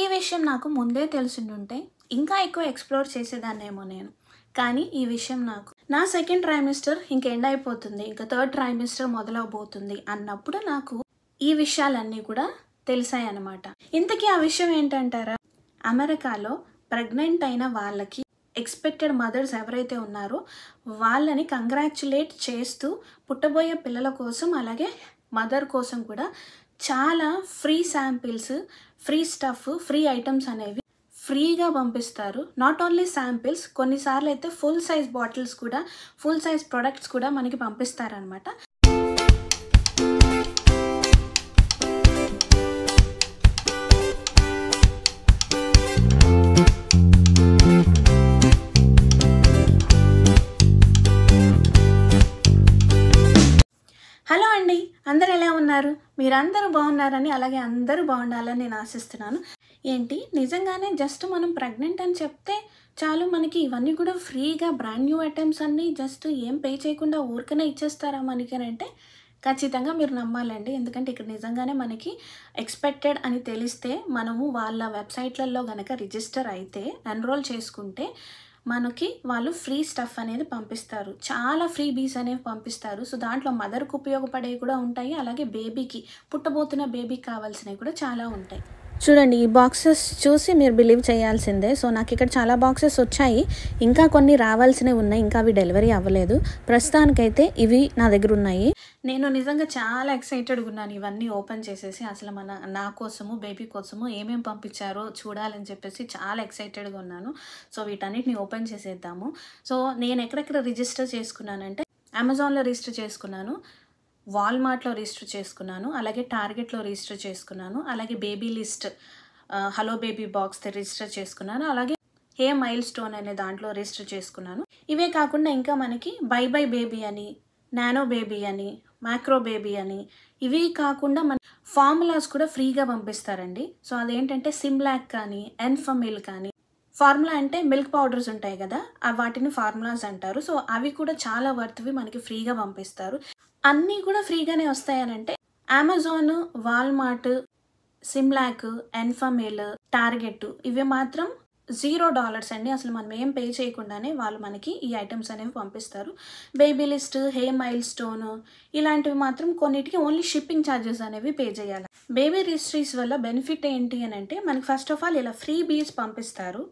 ఈ విషయం నాకు ముందే తెలిసిండుంటే ఇంకా ఎక్కువ ఎక్స్ప్లోర్ చేసేదాన్నేమో నేను కానీ ఈ విషయం నాకు నా సెకండ్ ట్రైమిస్టర్ ఇంకెండ్ అయిపోతుంది ఇంకా థర్డ్ ట్రైమిస్టర్ మొదలవబోతుంది అన్నప్పుడు నాకు ఈ విషయాలన్నీ కూడా తెలిసాయి అనమాట ఇంతకీ ఆ విషయం ఏంటంటారా అమెరికాలో ప్రెగ్నెంట్ అయిన వాళ్ళకి ఎక్స్పెక్టెడ్ మదర్స్ ఎవరైతే ఉన్నారో వాళ్ళని కంగ్రాచులేట్ చేస్తూ పుట్టబోయే పిల్లల కోసం అలాగే మదర్ కోసం కూడా చాలా free samples free stuff free items అనేవి ఫ్రీగా పంపిస్తారు నాట్ ఓన్లీ శాంపిల్స్ కొన్నిసార్లు అయితే ఫుల్ సైజ్ బాటిల్స్ కూడా ఫుల్ సైజ్ ప్రొడక్ట్స్ కూడా మనకి పంపిస్తారనమాట అందరు ఎలా ఉన్నారు మీరందరూ బాగున్నారని అలాగే అందరూ బాగుండాలని నేను ఆశిస్తున్నాను ఏంటి నిజంగానే జస్ట్ మనం ప్రెగ్నెంట్ అని చెప్తే చాలు మనకి ఇవన్నీ కూడా ఫ్రీగా బ్రాండ్ న్యూ ఐటమ్స్ అన్నీ జస్ట్ ఏం పే చేయకుండా ఊరికనే ఇచ్చేస్తారా మనకి అంటే ఖచ్చితంగా మీరు నమ్మాలండి ఎందుకంటే ఇక్కడ నిజంగానే మనకి ఎక్స్పెక్టెడ్ అని తెలిస్తే మనము వాళ్ళ వెబ్సైట్లలో కనుక రిజిస్టర్ అయితే ఎన్రోల్ చేసుకుంటే మనకి వాళ్ళు ఫ్రీ స్టఫ్ అనేది పంపిస్తారు చాలా ఫ్రీ బీస్ అనేవి పంపిస్తారు సో దాంట్లో మదర్కి ఉపయోగపడేవి కూడా ఉంటాయి అలాగే బేబీకి పుట్టబోతున్న బేబీకి కావాల్సినవి కూడా చాలా ఉంటాయి చూడండి ఈ బాక్సెస్ చూసి మీరు బిలీవ్ చేయాల్సిందే సో నాకు ఇక్కడ చాలా బాక్సెస్ వచ్చాయి ఇంకా కొన్ని రావాల్సినవి ఉన్నాయి ఇంకా అవి డెలివరీ అవ్వలేదు ప్రస్తుతానికైతే ఇవి నా దగ్గర ఉన్నాయి నేను నిజంగా చాలా ఎక్సైటెడ్గా ఉన్నాను ఇవన్నీ ఓపెన్ చేసేసి అసలు మన నా కోసము బేబీ కోసము ఏమేమి పంపించారో చూడాలని చెప్పేసి చాలా ఎక్సైటెడ్గా ఉన్నాను సో వీటన్నిటిని ఓపెన్ చేసేద్దాము సో నేను ఎక్కడెక్కడ రిజిస్టర్ చేసుకున్నానంటే అమెజాన్లో రిజిస్టర్ చేసుకున్నాను వాల్మార్ట్లో రిజిస్టర్ చేసుకున్నాను అలాగే టార్గెట్లో రిజిస్టర్ చేసుకున్నాను అలాగే baby list hello baby box register చేసుకున్నాను అలాగే హే మైల్ స్టోన్ అనే దాంట్లో రిజిస్టర్ చేసుకున్నాను ఇవే కాకుండా ఇంకా మనకి బై బై బేబీ అని నానో బేబీ అని మ్యాక్రో బేబీ అని ఇవి కాకుండా మన ఫార్ములాస్ కూడా ఫ్రీగా పంపిస్తారండి సో అదేంటంటే సిమ్లాక్ కానీ ఎన్ఫమిల్ కానీ ఫార్ములా అంటే మిల్క్ పౌడర్స్ ఉంటాయి కదా వాటిని ఫార్ములాస్ అంటారు సో అవి కూడా చాలా వర్త్వి మనకి ఫ్రీగా పంపిస్తారు అన్నీ కూడా ఫ్రీగానే వస్తాయనంటే Amazon Walmart Similac Enfamil Target ఇవి మాత్రం జీరో డాలర్స్ అండి అసలు మనం ఏం పే చేయకుండానే వాళ్ళు మనకి ఈ ఐటమ్స్ అనేవి పంపిస్తారు baby list hey milestone ఇలాంటివి మాత్రం కొన్నిటికి ఓన్లీ షిప్పింగ్ ఛార్జెస్ అనేవి పే చేయాలి బేబీ రిజిస్ట్రీస్ వల్ల బెనిఫిట్ ఏంటి అని అంటే మనకి ఫస్ట్ ఆఫ్ ఆల్ ఇలా ఫ్రీ బీస్ పంపిస్తారు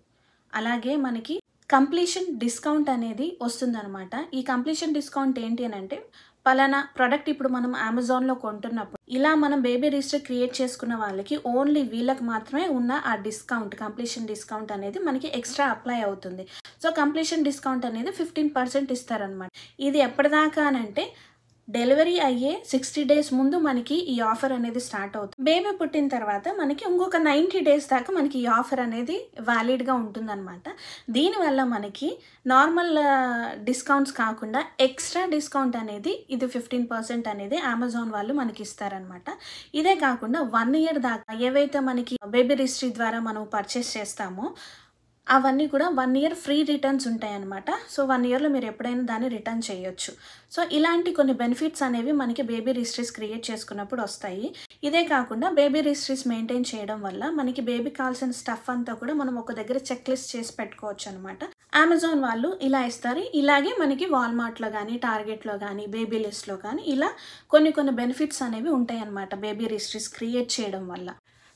అలాగే మనకి కంప్లీషన్ డిస్కౌంట్ అనేది వస్తుందనమాట ఈ కంప్లీషన్ డిస్కౌంట్ ఏంటి అని అంటే పలానా ప్రోడక్ట్ ఇప్పుడు మనం అమెజాన్లో కొంటున్నప్పుడు ఇలా మనం బేబీ రిజిస్టర్ క్రియేట్ చేసుకున్న వాళ్ళకి ఓన్లీ వీళ్ళకి మాత్రమే ఉన్న ఆ డిస్కౌంట్ కంప్లీషన్ డిస్కౌంట్ అనేది మనకి ఎక్స్ట్రా అప్లై అవుతుంది సో కంప్లీషన్ డిస్కౌంట్ అనేది ఫిఫ్టీన్ పర్సెంట్ ఇస్తారనమాట ఇది ఎప్పటిదాకా అని అంటే డెలివరీ అయ్యే సిక్స్టీ డేస్ ముందు మనకి ఈ ఆఫర్ అనేది స్టార్ట్ అవుతుంది బేబీ పుట్టిన తర్వాత మనకి ఇంకొక నైంటీ డేస్ దాకా మనకి ఈ ఆఫర్ అనేది వ్యాలిడ్గా అనమాట దీనివల్ల మనకి నార్మల్ డిస్కౌంట్స్ కాకుండా ఎక్స్ట్రా డిస్కౌంట్ అనేది ఇది ఫిఫ్టీన్ పర్సెంట్ అనేది అమెజాన్ వాళ్ళు మనకి ఇస్తారనమాట ఇదే కాకుండా వన్ ఇయర్ దాకా ఏవైతే మనకి బేబీ రిజిస్ట్రీ ద్వారా మనం పర్చేస్ చేస్తామో అవన్నీ కూడా వన్ ఇయర్ ఫ్రీ రిటర్న్స్ ఉంటాయన్నమాట సో వన్ ఇయర్లో మీరు ఎప్పుడైనా దాన్ని రిటర్న్ చేయొచ్చు సో ఇలాంటి కొన్ని బెనిఫిట్స్ అనేవి మనకి బేబీ రిజిస్ట్రీస్ క్రియేట్ చేసుకున్నప్పుడు వస్తాయి ఇదే కాకుండా బేబీ రిజిస్ట్రీస్ మెయింటైన్ చేయడం వల్ల మనకి బేబీ కావాల్సిన స్టఫ్ అంతా కూడా మనం ఒక దగ్గర చెక్ లిస్ట్ చేసి పెట్టుకోవచ్చు అనమాట అమెజాన్ వాళ్ళు ఇలా ఇస్తారు ఇలాగే మనకి వాల్మార్ట్లో కానీ టార్గెట్లో కానీ బేబీ లిస్ట్లో కానీ ఇలా కొన్ని కొన్ని బెనిఫిట్స్ అనేవి ఉంటాయి అనమాట బేబీ రిజిస్ట్రీస్ క్రియేట్ చేయడం వల్ల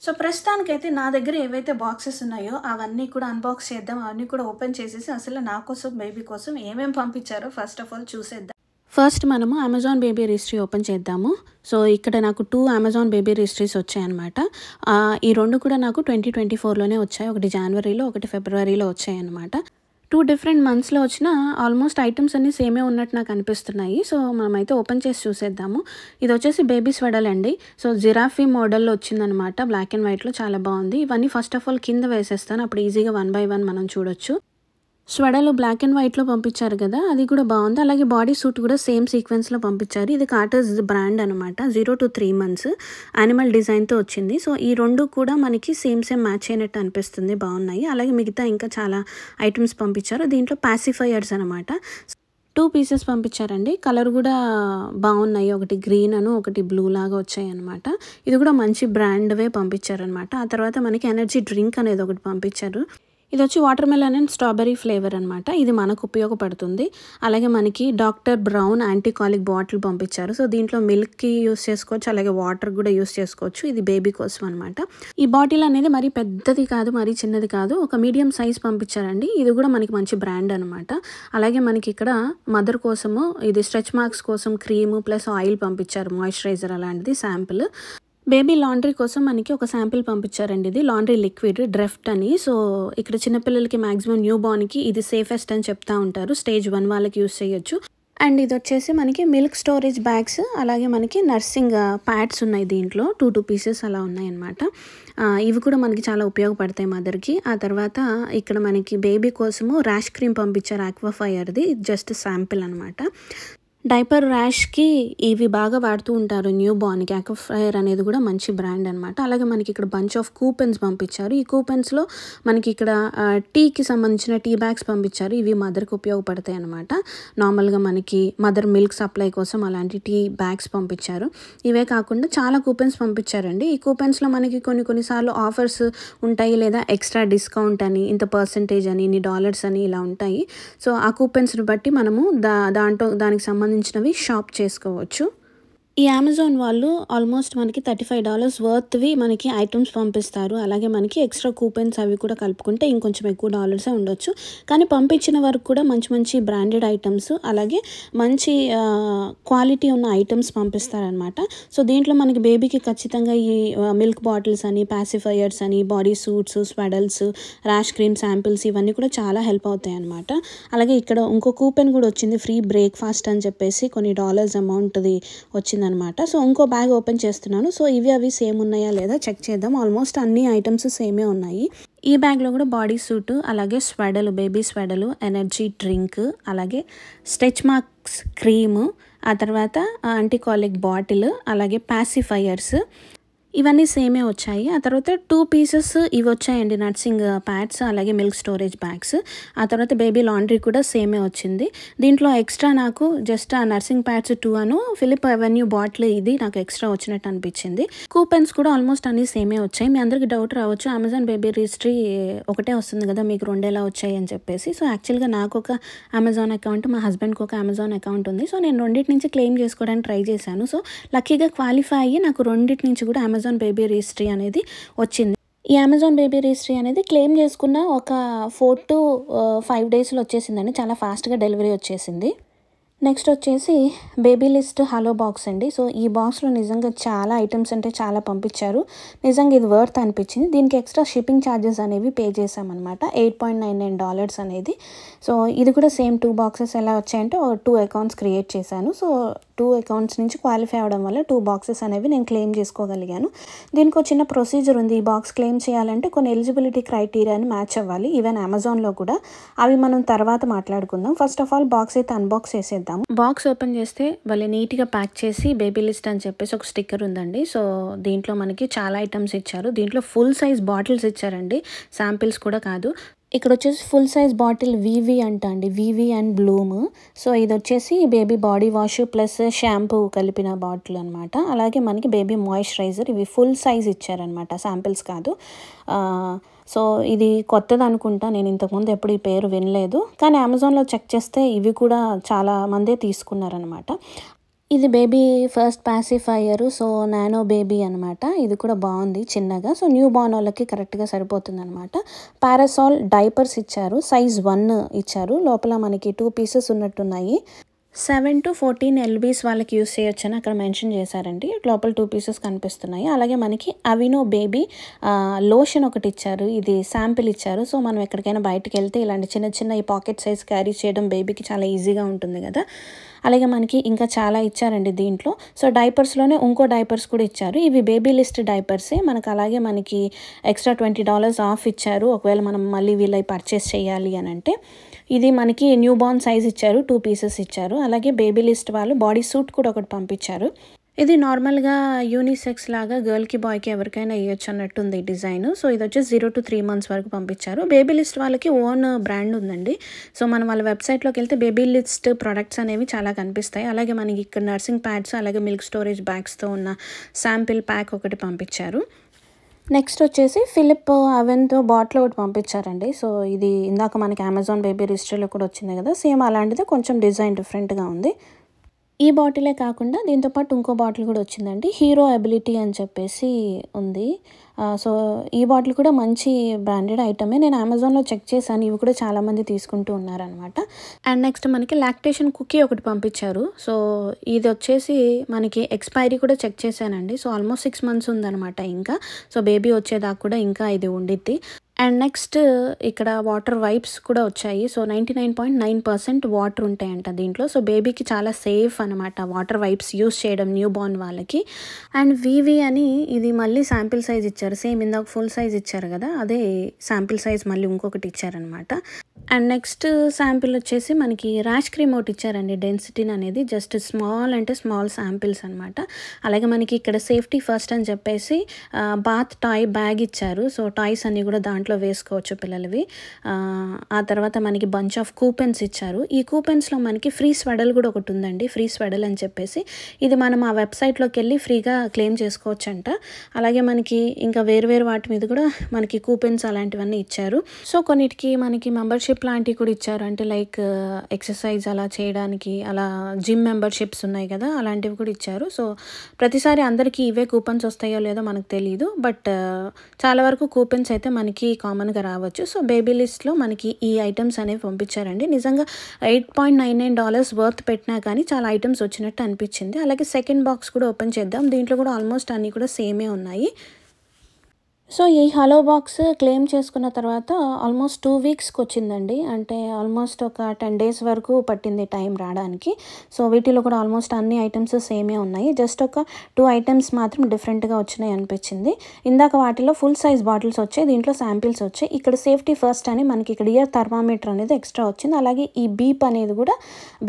సో ప్రస్తుతానికైతే నా దగ్గర ఏవైతే బాక్సెస్ ఉన్నాయో అవన్నీ కూడా అన్బాక్స్ చేద్దాం అవన్నీ కూడా ఓపెన్ చేసేసి అసలు నా కోసం బేబీ కోసం ఏమేమి పంపించారో ఫస్ట్ ఆఫ్ ఆల్ చూసేద్దాం ఫస్ట్ మనము అమెజాన్ బేబీ రిజిస్ట్రీ ఓపెన్ చేద్దాము సో ఇక్కడ నాకు టూ అమెజాన్ బేబీ రిజిస్ట్రీస్ వచ్చాయన్నమాట ఈ రెండు కూడా నాకు ట్వంటీ ట్వంటీ ఫోర్లోనే వచ్చాయి ఒకటి జనవరిలో ఒకటి ఫిబ్రవరిలో వచ్చాయన్నమాట టూ డిఫరెంట్ మంత్స్లో వచ్చిన ఆల్మోస్ట్ ఐటమ్స్ అన్నీ సేమే ఉన్నట్టు నాకు అనిపిస్తున్నాయి సో మనమైతే ఓపెన్ చేసి చూసేద్దాము ఇది వచ్చేసి బేబీ స్వెడల్ అండి సో జిరాఫీ మోడల్లో వచ్చిందనమాట బ్లాక్ అండ్ వైట్లో చాలా బాగుంది ఇవన్నీ ఫస్ట్ ఆఫ్ ఆల్ కింద వేసేస్తాను అప్పుడు ఈజీగా వన్ బై వన్ మనం చూడొచ్చు స్వెడలు బ్లాక్ అండ్ వైట్లో పంపించారు కదా అది కూడా బాగుంది అలాగే బాడీ సూట్ కూడా సేమ్ సీక్వెన్స్లో పంపించారు ఇది కాటర్స్ బ్రాండ్ అనమాట zero to three months animal డిజైన్తో వచ్చింది సో ఈ రెండు కూడా మనకి సేమ్ సేమ్ మ్యాచ్ అయినట్టు అనిపిస్తుంది బాగున్నాయి అలాగే మిగతా ఇంకా చాలా ఐటమ్స్ పంపించారు దీంట్లో ప్యాసిఫైయర్స్ అనమాట టూ పీసెస్ పంపించారండి కలర్ కూడా బాగున్నాయి ఒకటి గ్రీన్ అను ఒకటి బ్లూ లాగా వచ్చాయన్నమాట ఇది కూడా మంచి బ్రాండ్వే పంపించారనమాట ఆ తర్వాత మనకి ఎనర్జీ డ్రింక్ అనేది ఒకటి పంపించారు ఇది వచ్చి watermelon and strawberry flavour అనమాట ఇది మనకు ఉపయోగపడుతుంది అలాగే మనకి డాక్టర్ బ్రౌన్ యాంటీకాలిక్ బాటిల్ పంపించారు సో దీంట్లో మిల్క్కి యూస్ చేసుకోవచ్చు అలాగే వాటర్ కూడా యూస్ చేసుకోవచ్చు ఇది బేబీ కోసం అనమాట ఈ బాటిల్ అనేది మరి పెద్దది కాదు మరీ చిన్నది కాదు ఒక మీడియం సైజ్ పంపించారండి ఇది కూడా మనకి మంచి బ్రాండ్ అనమాట అలాగే మనకి ఇక్కడ మదర్ కోసము ఇది స్ట్రెచ్ మార్క్స్ కోసం క్రీము ప్లస్ ఆయిల్ పంపించారు మాయిశ్చరైజర్ అలాంటిది శాంపుల్ బేబీ లాండ్రీ కోసం మనకి ఒక శాంపిల్ పంపించారండి ఇది లాండ్రీ లిక్విడ్ డ్రెఫ్ట్ అని సో ఇక్కడ చిన్నపిల్లలకి మాక్సిమం న్యూ బార్న్కి ఇది సేఫెస్ట్ అని చెప్తా ఉంటారు స్టేజ్ వన్ వాళ్ళకి యూస్ చేయొచ్చు అండ్ ఇది వచ్చేసి మనకి మిల్క్ స్టోరేజ్ బ్యాగ్స్ అలాగే మనకి నర్సింగ్ ప్యాడ్స్ ఉన్నాయి దీంట్లో టూ టూ పీసెస్ అలా ఉన్నాయన్నమాట ఇవి కూడా మనకి చాలా ఉపయోగపడతాయి మదర్కి ఆ తర్వాత ఇక్కడ మనకి బేబీ కోసము ర్యాష్ క్రీమ్ పంపించారు ఆక్వాఫైర్ది జస్ట్ శాంపిల్ అనమాట డైపర్ ర్యాష్కి ఇవి బాగా వాడుతూ ఉంటారు న్యూ బార్న్కి యాకఫైర్ అనేది కూడా మంచి బ్రాండ్ అనమాట అలాగే మనకి ఇక్కడ బంచ్ ఆఫ్ కూపెన్స్ పంపించారు ఈ కూపెన్స్లో మనకి ఇక్కడ టీకి సంబంధించిన టీ బ్యాగ్స్ పంపించారు ఇవి మదర్కి ఉపయోగపడతాయి అనమాట నార్మల్గా మనకి మదర్ మిల్క్ సప్లై కోసం అలాంటి టీ బ్యాగ్స్ పంపించారు ఇవే కాకుండా చాలా కూపెన్స్ పంపించారండి ఈ కూపెన్స్లో మనకి కొన్ని కొన్నిసార్లు ఆఫర్స్ ఉంటాయి లేదా ఎక్స్ట్రా డిస్కౌంట్ అని ఇంత పర్సంటేజ్ అని ఇన్ని డాలర్స్ అని ఇలా ఉంటాయి సో ఆ కూపెన్స్ని బట్టి మనము దా దాంట్లో దానికి సంబంధించి సంబంధించినవి షాప్ చేసుకోవచ్చు ఈ అమెజాన్ వాళ్ళు ఆల్మోస్ట్ మనకి థర్టీ ఫైవ్ డాలర్స్ వర్త్వి మనకి ఐటమ్స్ పంపిస్తారు అలాగే మనకి ఎక్స్ట్రా కూపెన్స్ అవి కూడా కలుపుకుంటే ఇంకొంచెం ఎక్కువ డాలర్సే ఉండొచ్చు కానీ పంపించిన వరకు కూడా మంచి మంచి బ్రాండెడ్ ఐటమ్స్ అలాగే మంచి క్వాలిటీ ఉన్న ఐటమ్స్ పంపిస్తారనమాట సో దీంట్లో మనకి బేబీకి ఖచ్చితంగా ఈ మిల్క్ బాటిల్స్ అని ప్యాసిఫైయర్స్ అని bodysuits swaddles rash cream samples ఇవన్నీ కూడా చాలా హెల్ప్ అవుతాయి అనమాట అలాగే ఇక్కడ ఇంకో కూపెన్ కూడా వచ్చింది ఫ్రీ బ్రేక్ఫాస్ట్ అని చెప్పేసి కొన్ని డాలర్స్ అమౌంట్ది వచ్చింది అనమాట సో ఇంకో బ్యాగ్ ఓపెన్ చేస్తున్నాను సో ఇవి అవి సేమ్ ఉన్నాయా లేదా చెక్ చేద్దాం ఆల్మోస్ట్ అన్ని ఐటమ్స్ సేమే ఉన్నాయి ఈ బ్యాగ్లో కూడా బాడీ సూటు అలాగే swaddle baby swaddle energy drink అలాగే స్టెచ్ మార్క్స్ క్రీము ఆ తర్వాత యాంటీకాలిక్ బాటిల్ అలాగే ప్యాసిఫైయర్స్ ఇవన్నీ సేమే వచ్చాయి ఆ తర్వాత టూ పీసెస్ ఇవి వచ్చాయండి నర్సింగ్ ప్యాడ్స్ అలాగే మిల్క్ స్టోరేజ్ బ్యాగ్స్ ఆ తర్వాత బేబీ లాండ్రీ కూడా సేమే వచ్చింది దీంట్లో ఎక్స్ట్రా నాకు జస్ట్ ఆ నర్సింగ్ ప్యాడ్స్ టూ అను ఫిలిప్ అవెన్యూ బాటిల్ ఇది నాకు ఎక్స్ట్రా వచ్చినట్టు అనిపించింది కూపెన్స్ కూడా ఆల్మోస్ట్ అన్ని సేమే వచ్చాయి మీ అందరికి డౌట్ రావచ్చు అమెజాన్ బేబీ రిజిస్ట్రీ ఒకటే వస్తుంది కదా మీకు రెండేలా వచ్చాయి అని చెప్పేసి సో యాక్చువల్గా నాకు ఒక అమెజాన్ అకౌంట్ మా హస్బెండ్కి ఒక అమెజాన్ అకౌంట్ ఉంది సో నేను రెండింటి నుంచి క్లెయిమ్ చేసుకోవడానికి ట్రై చేశాను సో లక్కీగా క్వాలిఫై అయ్యి నాకు రెండింటి నుంచి కూడా అమెజాన్ అమెజాన్ బేబీ రిజిస్ట్రీ అనేది వచ్చింది ఈ అమెజాన్ బేబీ రిజిస్ట్రీ అనేది క్లెయిమ్ చేసుకున్న ఒక ఫోర్ టు ఫైవ్ డేస్లో వచ్చేసిందండి చాలా ఫాస్ట్గా డెలివరీ వచ్చేసింది నెక్స్ట్ వచ్చేసి బేబీ లిస్ట్ హలో బాక్స్ అండి సో ఈ బాక్స్లో నిజంగా చాలా ఐటమ్స్ అంటే చాలా పంపించారు నిజంగా ఇది వర్త్ అనిపించింది దీనికి ఎక్స్ట్రా షిప్పింగ్ ఛార్జెస్ అనేవి పే చేసామన్నమాట eight point nine nine dollars అనేది సో ఇది కూడా సేమ్ టూ బాక్సెస్ ఎలా వచ్చాయంటే టూ అకౌంట్స్ క్రియేట్ చేశాను సో టూ అకౌంట్స్ నుంచి క్వాలిఫై అవడం వల్ల టూ బాక్సెస్ అనేవి నేను క్లెయిమ్ చేసుకోగలిగాను దీనికి ఒక చిన్న ప్రొసీజర్ ఉంది ఈ బాక్స్ క్లెయిమ్ చేయాలంటే కొన్ని ఎలిజిబిలిటీ క్రైటీరియాని మ్యాచ్ అవ్వాలి ఈవెన్ అమెజాన్లో కూడా అవి మనం తర్వాత మాట్లాడుకుందాం ఫస్ట్ ఆఫ్ ఆల్ బాక్స్ అయితే అన్బాక్స్ చేసేద్దాం బాక్స్ ఓపెన్ చేస్తే వాళ్ళు నీట్గా ప్యాక్ చేసి బేబీ లిస్ట్ అని చెప్పేసి ఒక స్టిక్కర్ ఉందండి సో దీంట్లో మనకి చాలా ఐటమ్స్ ఇచ్చారు దీంట్లో ఫుల్ సైజ్ బాటిల్స్ ఇచ్చారండి శాంపిల్స్ కూడా కాదు ఇక్కడ వచ్చేసి ఫుల్ సైజ్ బాటిల్ వివి అంట అండి వివి అండ్ బ్లూమ్ సో ఇది వచ్చేసి baby body wash plus shampoo కలిపిన బాటిల్ అనమాట అలాగే మనకి బేబీ మాయిశ్చరైజర్ ఇవి ఫుల్ సైజ్ ఇచ్చారనమాట శాంపిల్స్ కాదు సో ఇది కొత్తది అనుకుంటా నేను ఇంతకుముందు ఎప్పుడు ఈ పేరు వినలేదు కానీ అమెజాన్లో చెక్ చేస్తే ఇవి కూడా చాలా మందే తీసుకున్నారనమాట ఇది baby first pacifier so nano baby అనమాట ఇది కూడా బాగుంది చిన్నగా సో న్యూ బార్న్ వాళ్ళకి కరెక్ట్గా సరిపోతుంది అనమాట పారాసాల్ డైపర్స్ ఇచ్చారు సైజ్ వన్ ఇచ్చారు లోపల మనకి టూ పీసెస్ ఉన్నట్టున్నాయి సెవెన్ టు ఫోర్టీన్ ఎల్బీస్ వాళ్ళకి యూస్ చేయొచ్చు అని అక్కడ మెన్షన్ చేశారండి లోపల టూ పీసెస్ కనిపిస్తున్నాయి అలాగే మనకి అవినో బేబీ లోషన్ ఒకటి ఇచ్చారు ఇది శాంపిల్ ఇచ్చారు సో మనం ఎక్కడికైనా బయటకు వెళ్తే ఇలాంటి చిన్న చిన్న ఈ పాకెట్ సైజ్ క్యారీ చేయడం బేబీకి చాలా ఈజీగా ఉంటుంది కదా అలాగే మనకి ఇంకా చాలా ఇచ్చారండి దీంట్లో సో డైపర్స్లోనే ఇంకో డైపర్స్ కూడా ఇచ్చారు ఇవి బేబీ లిస్ట్ డైపర్సే మనకు అలాగే మనకి ఎక్స్ట్రా ట్వంటీ డాలర్స్ ఆఫ్ ఇచ్చారు ఒకవేళ మనం మళ్ళీ వీళ్ళవి పర్చేస్ చేయాలి అని అంటే ఇది మనకి న్యూ బార్న్ సైజ్ ఇచ్చారు టూ పీసెస్ ఇచ్చారు అలాగే బేబీ లిస్ట్ వాళ్ళు బాడీ సూట్ కూడా ఒకటి పంపించారు ఇది నార్మల్గా యూనిసెక్స్ లాగా గర్ల్కి బాయ్కి ఎవరికైనా ఇవ్వచ్చు అన్నట్టుంది ఈ డిజైన్ సో ఇది వచ్చి జీరో టు త్రీ మంత్స్ వరకు పంపించారు బేబీ లిస్ట్ వాళ్ళకి ఓన్ బ్రాండ్ ఉందండి సో మనం వాళ్ళ వెబ్సైట్లోకి వెళ్తే బేబీ లిస్ట్ ప్రొడక్ట్స్ అనేవి చాలా కనిపిస్తాయి అలాగే మనకి ఇక్కడ నర్సింగ్ ప్యాడ్స్ అలాగే మిల్క్ స్టోరేజ్ బ్యాగ్స్తో ఉన్న శాంపిల్ ప్యాక్ ఒకటి పంపించారు నెక్స్ట్ వచ్చేసి ఫిలిప్ అవెన్తో బాటిల్ ఒకటి పంపించారండి సో ఇది ఇందాక మనకి అమెజాన్ బేబీ రిజిస్టర్లో కూడా వచ్చింది కదా సేమ్ అలాంటిది కొంచెం డిజైన్ డిఫరెంట్గా ఉంది ఈ బాటిలే కాకుండా దీంతోపాటు ఇంకో బాటిల్ కూడా వచ్చిందండి హీరో అబిలిటీ అని చెప్పేసి ఉంది సో ఈ బాటిల్ కూడా మంచి బ్రాండెడ్ ఐటమే నేను అమెజాన్లో చెక్ చేశాను ఇవి కూడా చాలామంది తీసుకుంటూ ఉన్నారనమాట అండ్ నెక్స్ట్ మనకి లాక్టేషన్ కుకీ ఒకటి పంపించారు సో ఇది వచ్చేసి మనకి ఎక్స్పైరీ కూడా చెక్ చేశానండి సో ఆల్మోస్ట్ సిక్స్ మంత్స్ ఉందనమాట ఇంకా సో బేబీ వచ్చేదాకా కూడా ఇంకా ఇది ఉండిద్ది అండ్ నెక్స్ట్ ఇక్కడ వాటర్ వైప్స్ కూడా వచ్చాయి so ninety nine point nine percent water ఉంటాయంట దీంట్లో సో బేబీకి చాలా సేఫ్ అనమాట వాటర్ వైప్స్ యూస్ చేయడం న్యూ బార్న్ వాళ్ళకి అండ్ వివి అని ఇది మళ్ళీ శాంపిల్ సైజ్ ఇచ్చారు సేమ్ ఇందాక ఫుల్ సైజ్ ఇచ్చారు కదా అదే శాంపిల్ సైజ్ మళ్ళీ ఇంకొకటి ఇచ్చారనమాట అండ్ నెక్స్ట్ శాంపిల్ వచ్చేసి మనకి ర్యాష్ క్రీమ్ ఒకటి ఇచ్చారండి డెన్సిటీని అనేది జస్ట్ స్మాల్ అంటే స్మాల్ శాంపిల్స్ అనమాట అలాగే మనకి ఇక్కడ సేఫ్టీ ఫస్ట్ అని చెప్పేసి బాత్ టాయ్ బ్యాగ్ ఇచ్చారు సో టాయ్స్ అన్నీ కూడా దాంట్లో దాంట్లో వేసుకోవచ్చు పిల్లలవి ఆ తర్వాత మనకి బంచ్ ఆఫ్ కూపెన్స్ ఇచ్చారు ఈ కూపెన్స్లో మనకి ఫ్రీ స్వెడల్ కూడా ఒకటి ఉందండి ఫ్రీ స్వెడల్ అని చెప్పేసి ఇది మనం ఆ వెబ్సైట్లోకి వెళ్ళి ఫ్రీగా క్లెయిమ్ చేసుకోవచ్చంట అలాగే మనకి ఇంకా వేరువేరు వాటి మీద కూడా మనకి కూపెన్స్ అలాంటివన్నీ ఇచ్చారు సో కొన్నిటికి మనకి మెంబర్షిప్ లాంటివి కూడా ఇచ్చారు అంటే లైక్ ఎక్సర్సైజ్ అలా చేయడానికి అలా జిమ్ మెంబర్షిప్స్ ఉన్నాయి కదా అలాంటివి కూడా ఇచ్చారు సో ప్రతిసారి అందరికీ ఇవే కూపన్స్ వస్తాయో లేదో మనకు తెలియదు బట్ చాలా వరకు కూపన్స్ అయితే మనకి కామన్గా రావచ్చు సో బేబీ లిస్ట్లో మనకి ఈ ఐటమ్స్ అనేవి పంపించారండి నిజంగా eight point nine nine dollars worth పెట్టినా కానీ చాలా ఐటమ్స్ వచ్చినట్టు అనిపించింది అలాగే సెకండ్ బాక్స్ కూడా ఓపెన్ చేద్దాం దీంట్లో కూడా ఆల్మోస్ట్ అన్నీ కూడా సేమే ఉన్నాయి సో ఈ హలో బాక్స్ క్లెయిమ్ చేసుకున్న తర్వాత ఆల్మోస్ట్ టూ వీక్స్కి వచ్చిందండి అంటే ఆల్మోస్ట్ ఒక టెన్ డేస్ వరకు పట్టింది టైం రావడానికి సో వీటిలో కూడా ఆల్మోస్ట్ అన్ని ఐటమ్స్ సేమే ఉన్నాయి జస్ట్ ఒక టూ ఐటమ్స్ మాత్రం డిఫరెంట్గా వచ్చినాయి అనిపించింది ఇందాక వాటిలో ఫుల్ సైజ్ బాటిల్స్ వచ్చాయి దీంట్లో శాంపిల్స్ వచ్చాయి ఇక్కడ సేఫ్టీ ఫస్ట్ అని మనకి ఇక్కడ ఇయర్ థర్మామీటర్ అనేది ఎక్స్ట్రా వచ్చింది అలాగే ఈ బీప్ అనేది కూడా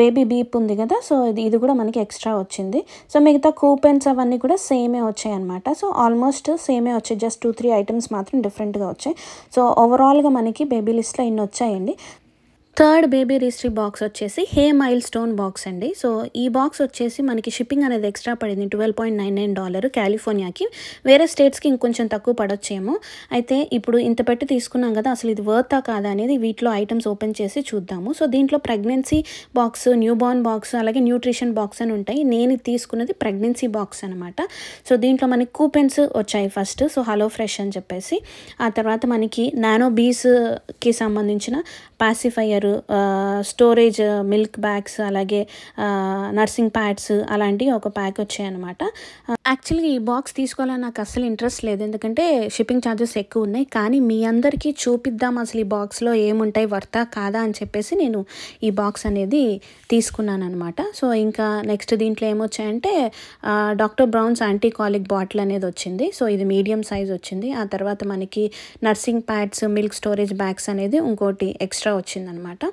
బేబీ బీప్ ఉంది కదా సో ఇది ఇది కూడా మనకి ఎక్స్ట్రా వచ్చింది సో మిగతా కూపెన్స్ అవన్నీ కూడా సేమే వచ్చాయి అనమాట సో ఆల్మోస్ట్ సేమే వచ్చాయి జస్ట్ టూ త్రీ ఐటమ్స్ మాత్రం డిఫరెంట్గా వచ్చాయి సో ఓవరాల్గా మనకి బేబీ లిస్ట్లో ఇన్ని వచ్చాయండి థర్డ్ బేబీ రిజిస్ట్రీ బాక్స్ వచ్చేసి హే మైల్ స్టోన్ బాక్స్ అండి సో ఈ బాక్స్ వచ్చేసి మనకి షిప్పింగ్ అనేది ఎక్స్ట్రా పడింది twelve point nine nine dollar క్యాలిఫోర్నియాకి వేరే స్టేట్స్కి ఇంకొంచెం తక్కువ పడొచ్చేమో అయితే ఇప్పుడు ఇంత పెట్టి తీసుకున్నాం కదా అసలు ఇది వర్తా కాదా అనేది వీటిలో ఐటమ్స్ ఓపెన్ చేసి చూద్దాము సో దీంట్లో pregnancy box new born box అలాగే న్యూట్రిషన్ బాక్స్ అని ఉంటాయి నేను తీసుకున్నది ప్రెగ్నెన్సీ బాక్స్ అనమాట సో దీంట్లో మనకి కూపెన్స్ వచ్చాయి ఫస్ట్ సో హలో ఫ్రెష్ అని చెప్పేసి ఆ తర్వాత మనకి నానో బీస్కి సంబంధించిన పాసిఫైయర్ స్టోరేజ్ మిల్క్ బ్యాగ్స్ అలాగే నర్సింగ్ ప్యాడ్స్ అలాంటివి ఒక ప్యాక్ వచ్చాయన్నమాట యాక్చువల్గా ఈ బాక్స్ తీసుకోవాలని నాకు అసలు ఇంట్రెస్ట్ లేదు ఎందుకంటే షిప్పింగ్ ఛార్జెస్ ఎక్కువ ఉన్నాయి కానీ మీ అందరికీ చూపిద్దాం అసలు ఈ బాక్స్లో ఏముంటాయి వర్తా కాదా అని చెప్పేసి నేను ఈ బాక్స్ అనేది తీసుకున్నాను అనమాట సో ఇంకా నెక్స్ట్ దీంట్లో ఏమొచ్చాయంటే డాక్టర్ బ్రౌన్స్ యాంటీకాలిక్ బాటిల్ అనేది వచ్చింది సో ఇది మీడియం సైజ్ వచ్చింది ఆ తర్వాత మనకి nursing pads milk storage bags అనేది ఇంకోటి ఎక్స్ట్రా వచ్చిందనమాట అనమాట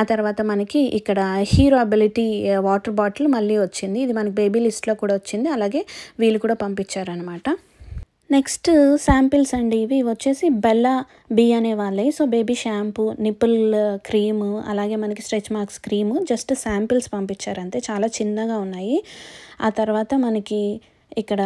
ఆ తర్వాత మనకి ఇక్కడ హీరో అబిలిటీ వాటర్ బాటిల్ మళ్ళీ వచ్చింది ఇది మనకి బేబీ లిస్ట్లో కూడా వచ్చింది అలాగే వీళ్ళు కూడా పంపించారనమాట నెక్స్ట్ శాంపిల్స్ అండి ఇవి వచ్చేసి బెల్లా బీ అనే వాళ్ళే so baby shampoo nipple cream అలాగే మనకి stretch marks cream just samples పంపించారంతే చాలా చిన్నగా ఉన్నాయి ఆ తర్వాత మనకి ఇక్కడ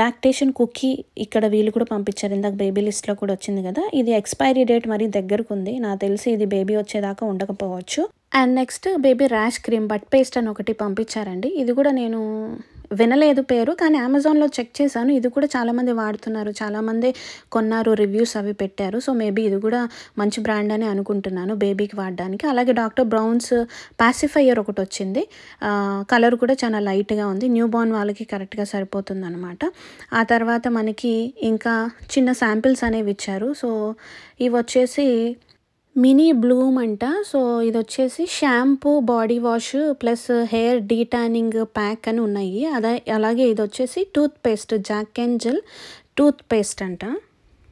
లాక్టేషన్ కుకీ ఇక్కడ వీళ్ళు కూడా పంపించారు ఇందాక బేబీ లిస్ట్లో కూడా వచ్చింది కదా ఇది ఎక్స్పైరీ డేట్ మరీ దగ్గరకు ఉంది నాకు తెలిసి ఇది బేబీ వచ్చేదాకా ఉండకపోవచ్చు and next baby rash cream butt paste అని ఒకటి పంపించారండి ఇది కూడా నేను వినలేదు పేరు కానీ అమెజాన్లో చెక్ చేశాను ఇది కూడా చాలామంది వాడుతున్నారు చాలామంది కొన్నారు రివ్యూస్ అవి పెట్టారు సో మేబీ ఇది కూడా మంచి బ్రాండ్ అని అనుకుంటున్నాను బేబీకి వాడడానికి అలాగే డాక్టర్ బ్రౌన్స్ ప్యాసిఫైయర్ ఒకటి వచ్చింది కలర్ కూడా చాలా లైట్గా ఉంది న్యూ బోర్న్ వాళ్ళకి కరెక్ట్గా సరిపోతుంది అనమాట ఆ తర్వాత మనకి ఇంకా చిన్న శాంపిల్స్ అనేవి ఇచ్చారు సో ఇవి వచ్చేసి మినీ బ్లూమ్ అంట సో ఇది వచ్చేసి shampoo body wash plus hair detangling pack అని ఉన్నాయి అదే అలాగే ఇది వచ్చేసి toothpaste Jack and toothpaste అంట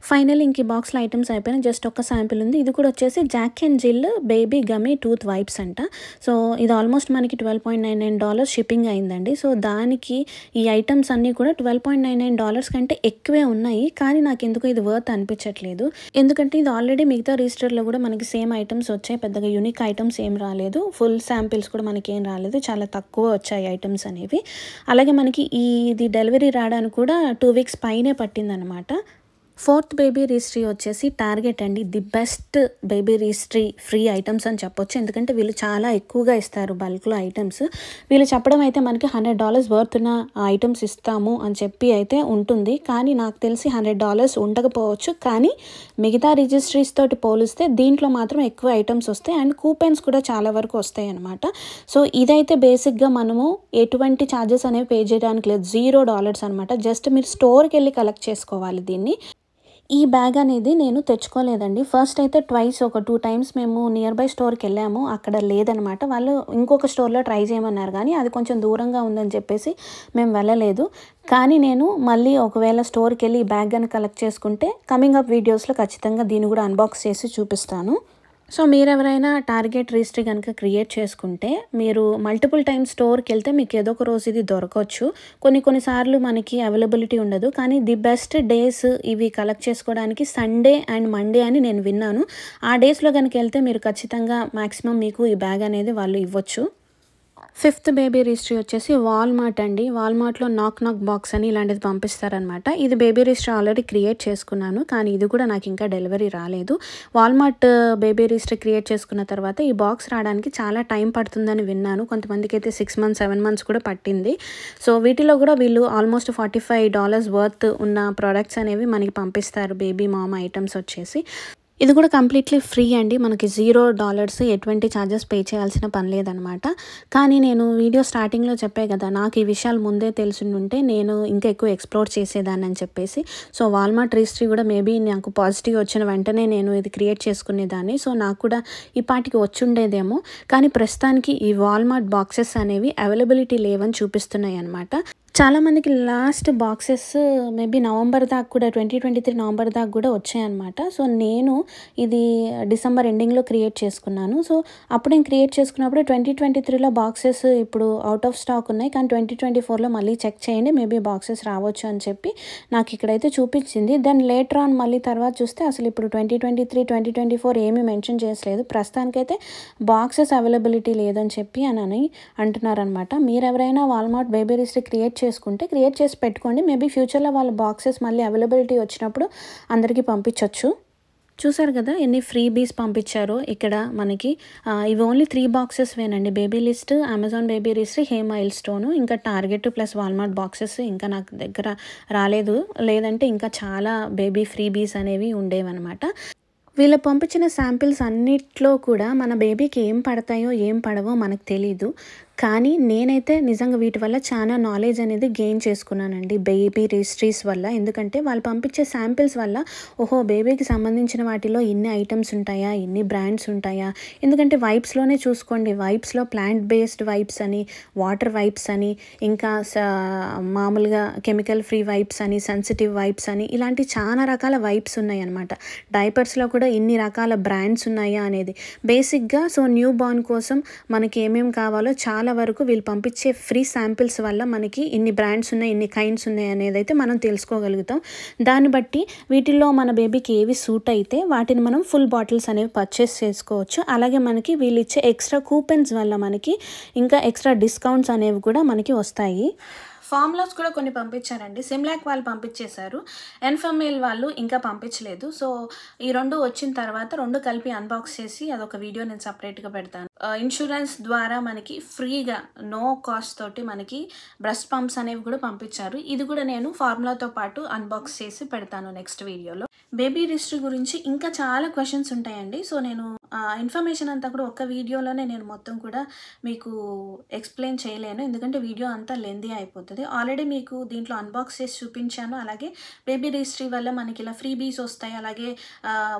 ఫైనల్ ఇంక బాక్స్లో ఐటమ్స్ అయిపోయినా జస్ట్ ఒక శాంపిల్ ఉంది ఇది కూడా వచ్చేసి Jack and Jill baby gummy tooth wipes అంట సో ఇది ఆల్మోస్ట్ మనకి twelve point nine nine dollars shipping అయిందండి సో దానికి ఈ ఐటమ్స్ అన్నీ కూడా twelve point nine nine dollars కంటే ఎక్కువే ఉన్నాయి కానీ నాకు ఎందుకు ఇది వర్త్ అనిపించట్లేదు ఎందుకంటే ఇది ఆల్రెడీ మిగతా రిజిస్టర్లో కూడా మనకి సేమ్ ఐటమ్స్ వచ్చాయి పెద్దగా యూనిక్ ఐటమ్స్ ఏం రాలేదు ఫుల్ శాంపిల్స్ కూడా మనకి ఏం రాలేదు చాలా తక్కువ వచ్చాయి ఐటమ్స్ అనేవి అలాగే మనకి ఈ ఇది డెలివరీ రావడానికి కూడా టూ వీక్స్ పైనే పట్టిందనమాట ఫోర్త్ బేబీ రిజిస్ట్రీ వచ్చేసి టార్గెట్ అండి the best baby registry free items అని చెప్పొచ్చు ఎందుకంటే వీళ్ళు చాలా ఎక్కువగా ఇస్తారు బల్క్లో ఐటమ్స్ వీళ్ళు చెప్పడం అయితే మనకి హండ్రెడ్ డాలర్స్ వర్త్న ఐటమ్స్ ఇస్తాము అని చెప్పి అయితే ఉంటుంది కానీ నాకు తెలిసి హండ్రెడ్ డాలర్స్ ఉండకపోవచ్చు కానీ మిగతా రిజిస్ట్రీస్ తోటి పోలిస్తే దీంట్లో మాత్రం ఎక్కువ ఐటమ్స్ వస్తాయి అండ్ కూపెన్స్ కూడా చాలా వరకు వస్తాయి అనమాట సో ఇదైతే బేసిక్గా మనము ఎటువంటి ఛార్జెస్ అనేవి పే చేయడానికి లేదు జీరో డాలర్స్ అనమాట జస్ట్ మీరు స్టోర్కి వెళ్ళి కలెక్ట్ చేసుకోవాలి దీన్ని ఈ బ్యాగ్ అనేది నేను తెచ్చుకోలేదండి ఫస్ట్ అయితే ట్వైస్ ఒక టూ టైమ్స్ మేము నియర్ బై స్టోర్కి వెళ్ళాము అక్కడ లేదనమాట వాళ్ళు ఇంకొక స్టోర్లో ట్రై చేయమన్నారు కానీ అది కొంచెం దూరంగా ఉందని చెప్పేసి మేము వెళ్ళలేదు కానీ నేను మళ్ళీ ఒకవేళ స్టోర్కి వెళ్ళి ఈ బ్యాగ్ కనుక కలెక్ట్ చేసుకుంటే కమింగ్ అప్ వీడియోస్లో ఖచ్చితంగా దీన్ని కూడా అన్బాక్స్ చేసి చూపిస్తాను సో మీరు ఎవరైనా టార్గెట్ రిజిస్ట్రీ కనుక క్రియేట్ చేసుకుంటే మీరు మల్టిపుల్ టైమ్స్ స్టోర్కి వెళ్తే మీకు ఏదో ఒక రోజు ఇది దొరకవచ్చు కొన్ని కొన్నిసార్లు మనకి అవైలబిలిటీ ఉండదు కానీ ది బెస్ట్ డేస్ ఇవి కలెక్ట్ చేసుకోవడానికి సండే అండ్ మండే అని నేను విన్నాను ఆ డేస్లో కనుక వెళ్తే మీరు ఖచ్చితంగా మ్యాక్సిమం మీకు ఈ బ్యాగ్ అనేది వాళ్ళు ఇవ్వచ్చు ఫిఫ్త్ బేబీ రిజిస్ట్రీ వచ్చేసి వాల్మార్ట్ అండి వాల్మార్ట్లో నాక్ నాక్ బాక్స్ అని ఇలాంటిది పంపిస్తారనమాట ఇది బేబీ రిజిస్ట్రీ ఆల్రెడీ క్రియేట్ చేసుకున్నాను కానీ ఇది కూడా నాకు ఇంకా డెలివరీ రాలేదు వాల్మార్ట్ బేబీ రిజిస్ట్రీ క్రియేట్ చేసుకున్న తర్వాత ఈ బాక్స్ రావడానికి చాలా టైం పడుతుందని విన్నాను కొంతమందికి అయితే సిక్స్ మంత్స్ సెవెన్ మంత్స్ కూడా పట్టింది సో వీటిలో కూడా వీళ్ళు almost forty five dollars worth ఉన్న ప్రోడక్ట్స్ అనేవి మనకి పంపిస్తారు బేబీ మామ ఐటమ్స్ వచ్చేసి ఇది కూడా కంప్లీట్లీ ఫ్రీ అండి మనకి జీరో డాలర్స్ ఎటువంటి ఛార్జెస్ పే చేయాల్సిన పని లేదనమాట కానీ నేను వీడియో స్టార్టింగ్లో చెప్పే కదా నాకు ఈ విషయాలు ముందే తెలిసి ఉంటే నేను ఇంకా ఎక్కువ ఎక్స్ప్లోర్ చేసేదాన్ని అని చెప్పేసి సో వాల్మార్ట్ రిజిస్ట్రీ కూడా మేబీ నాకు పాజిటివ్ వచ్చిన వెంటనే నేను ఇది క్రియేట్ చేసుకునేదాన్ని సో నాకు కూడా ఈ పాటికి వచ్చుండేదేమో కానీ ప్రస్తుతానికి ఈ వాల్మార్ట్ బాక్సెస్ అనేవి అవైలబిలిటీ లేవని చూపిస్తున్నాయి అనమాట చాలామందికి లాస్ట్ బాక్సెస్ మేబీ నవంబర్ దాకా కూడా ట్వంటీ ట్వంటీ త్రీ నవంబర్ దాకా కూడా వచ్చాయన్నమాట సో నేను ఇది డిసెంబర్ ఎండింగ్లో క్రియేట్ చేసుకున్నాను సో అప్పుడు నేను క్రియేట్ చేసుకున్నప్పుడు ట్వంటీ ట్వంటీ త్రీలో బాక్సెస్ ఇప్పుడు అవుట్ ఆఫ్ స్టాక్ ఉన్నాయి కానీ ట్వంటీ ట్వంటీ ఫోర్లో మళ్ళీ చెక్ చేయండి మేబీ బాక్సెస్ రావచ్చు అని చెప్పి నాకు ఇక్కడైతే చూపించింది దెన్ లేటర్ ఆన్ మళ్ళీ తర్వాత చూస్తే అసలు ఇప్పుడు twenty twenty three twenty twenty four ఏమీ మెన్షన్ చేయలేదు ప్రస్తుతానికైతే బాక్సెస్ అవైలబిలిటీ లేదని చెప్పి అని అని అంటున్నారనమాట మీరు ఎవరైనా వాల్మార్ట్ బేబీ రిస్ట్ క్రియేట్ చేసుకుంటే క్రియేట్ చేసి పెట్టుకోండి మేబీ ఫ్యూచర్లో వాళ్ళ బాక్సెస్ మళ్ళీ అవైలబిలిటీ వచ్చినప్పుడు అందరికీ పంపించవచ్చు చూసారు కదా ఎన్ని ఫ్రీ బీస్ పంపించారో ఇక్కడ మనకి ఇవి ఓన్లీ త్రీ బాక్సెస్ వేనండి baby list Amazon baby list hey milestone ఇంకా టార్గెట్ ప్లస్ వాల్మార్ట్ బాక్సెస్ ఇంకా నాకు దగ్గర రాలేదు లేదంటే ఇంకా చాలా బేబీ ఫ్రీ బీస్ అనేవి ఉండేవన్నమాట వీళ్ళు పంపించిన శాంపిల్స్ అన్నిట్లో కూడా మన బేబీకి ఏం పడతాయో ఏం పడవో మనకు తెలీదు కానీ నేనైతే నిజంగా వీటి వల్ల చాలా నాలెడ్జ్ అనేది గెయిన్ చేసుకున్నానండి బేబీ రిజిస్ట్రీస్ వల్ల ఎందుకంటే వాళ్ళు పంపించే శాంపిల్స్ వల్ల ఓహో బేబీకి సంబంధించిన వాటిలో ఇన్ని ఐటమ్స్ ఉంటాయా ఇన్ని బ్రాండ్స్ ఉంటాయా ఎందుకంటే వైప్స్లోనే చూసుకోండి వైప్స్లో ప్లాంట్ బేస్డ్ వైప్స్ అని వాటర్ వైప్స్ అని ఇంకా మామూలుగా కెమికల్ ఫ్రీ వైప్స్ అని సెన్సిటివ్ వైప్స్ అని ఇలాంటి చాలా రకాల వైప్స్ ఉన్నాయన్నమాట డైపర్స్లో కూడా ఇన్ని రకాల బ్రాండ్స్ ఉన్నాయా అనేది బేసిక్గా సో న్యూ బార్న్ కోసం మనకి ఏమేమి కావాలో చాలా చాలా వరకు వీళ్ళు పంపించే ఫ్రీ శాంపిల్స్ వల్ల మనకి ఇన్ని బ్రాండ్స్ ఉన్నాయి ఇన్ని కైండ్స్ ఉన్నాయి అనేది అయితే మనం తెలుసుకోగలుగుతాం దాన్ని బట్టి వీటిల్లో మన బేబీకి ఏవి సూట్ అయితే వాటిని మనం ఫుల్ బాటిల్స్ అనేవి పర్చేస్ చేసుకోవచ్చు అలాగే మనకి వీళ్ళు ఇచ్చే ఎక్స్ట్రా కూపెన్స్ వల్ల మనకి ఇంకా ఎక్స్ట్రా డిస్కౌంట్స్ అనేవి కూడా మనకి వస్తాయి ఫామ్లాస్ కూడా కొన్ని పంపించారండి సిమ్లాక్ వాళ్ళు పంపించేశారు ఎన్ఫర్మేల్ వాళ్ళు ఇంకా పంపించలేదు సో ఈ రెండు వచ్చిన తర్వాత రెండు కలిపి అన్బాక్స్ చేసి అదొక వీడియో నేను సపరేట్గా పెడతాను ఇన్సూరెన్స్ ద్వారా మనకి ఫ్రీగా నో కాస్ట్ తోటి మనకి బ్రెస్ట్ పంప్స్ అనేవి కూడా పంపించారు ఇది కూడా నేను ఫార్ములాతో పాటు అన్బాక్స్ చేసి పెడతాను నెక్స్ట్ వీడియోలో బేబీ రిస్ట్ గురించి ఇంకా చాలా క్వశ్చన్స్ ఉంటాయండి సో నేను ఇన్ఫర్మేషన్ అంతా కూడా ఒక్క వీడియోలోనే నేను మొత్తం కూడా మీకు ఎక్స్ప్లెయిన్ చేయలేను ఎందుకంటే వీడియో అంతా లెందీ అయిపోతుంది ఆల్రెడీ మీకు దీంట్లో అన్బాక్స్ చేసి చూపించాను అలాగే బేబీ రిజిస్ట్రీ వల్ల మనకి ఇలా ఫ్రీ బీస్ వస్తాయి అలాగే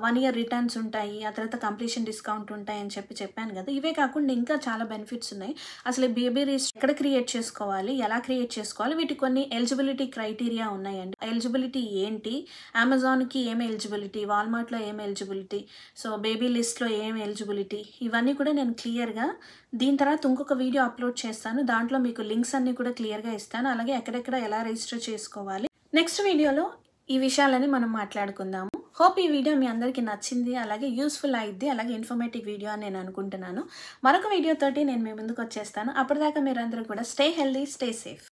వన్ ఇయర్ రిటర్న్స్ ఉంటాయి ఆ తర్వాత కంప్లీషన్ డిస్కౌంట్ ఉంటాయి అని చెప్పి చెప్పాను కదా ఇవే కాకుండా ఇంకా చాలా బెనిఫిట్స్ ఉన్నాయి అసలు బేబీ రిజిస్టర్ ఎక్కడ క్రియేట్ చేసుకోవాలి ఎలా క్రియేట్ చేసుకోవాలి వీటి కొన్ని ఎలిజిబిలిటీ క్రైటీరియా ఉన్నాయండి ఎలిజిబిలిటీ ఏంటి అమెజాన్కి ఏం ఎలిజిబిలిటీ వాల్మార్ట్లో ఏం ఎలిజిబిలిటీ సో బేబీ లిస్ట్లో ఏం ఎలిజిబిలిటీ ఇవన్నీ కూడా నేను క్లియర్గా దీని తర్వాత ఇంకొక వీడియో అప్లోడ్ చేస్తాను దాంట్లో మీకు లింక్స్ అన్నీ కూడా క్లియర్గా ఇస్తాను అలాగే ఎక్కడెక్కడ ఎలా రిజిస్టర్ చేసుకోవాలి నెక్స్ట్ వీడియోలో ఈ విషయాలని మనం మాట్లాడుకుందాం హోప్ ఈ వీడియో మీ అందరికీ నచ్చింది అలాగే యూస్ఫుల్ అయింది అలాగే ఇన్ఫర్మేటివ్ వీడియో అని నేను అనుకుంటున్నాను మరొక వీడియోతోటి నేను మీ ముందుకు వచ్చేస్తాను అప్పటిదాకా అందరూ కూడా స్టే హెల్దీ స్టే సేఫ్